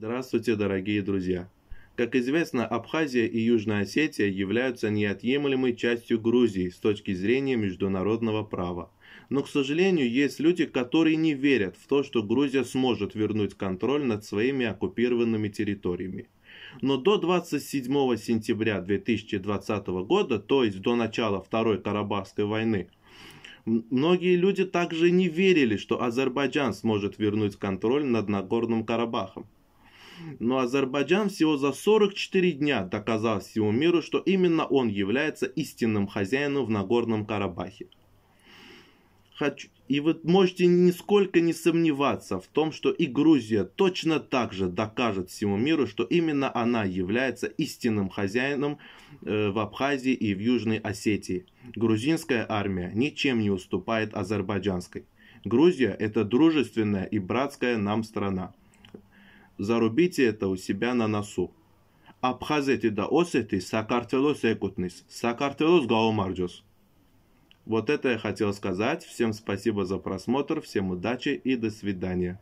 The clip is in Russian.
Здравствуйте, дорогие друзья! Как известно, Абхазия и Южная Осетия являются неотъемлемой частью Грузии с точки зрения международного права. Но, к сожалению, есть люди, которые не верят в то, что Грузия сможет вернуть контроль над своими оккупированными территориями. Но до 27 сентября 2020 года, то есть до начала Второй Карабахской войны, многие люди также не верили, что Азербайджан сможет вернуть контроль над Нагорным Карабахом. Но Азербайджан всего за 44 дня доказал всему миру, что именно он является истинным хозяином в Нагорном Карабахе. Хочу... И вы можете нисколько не сомневаться в том, что и Грузия точно так же докажет всему миру, что именно она является истинным хозяином э, в Абхазии и в Южной Осетии. Грузинская армия ничем не уступает азербайджанской. Грузия – это дружественная и братская нам страна. Зарубите это у себя на носу. Абхазეთი да осети საქართველოს ეკუთვნის. საქართველოს გაომარჯოს. Вот это я хотел сказать. Всем спасибо за просмотр, всем удачи и до свидания.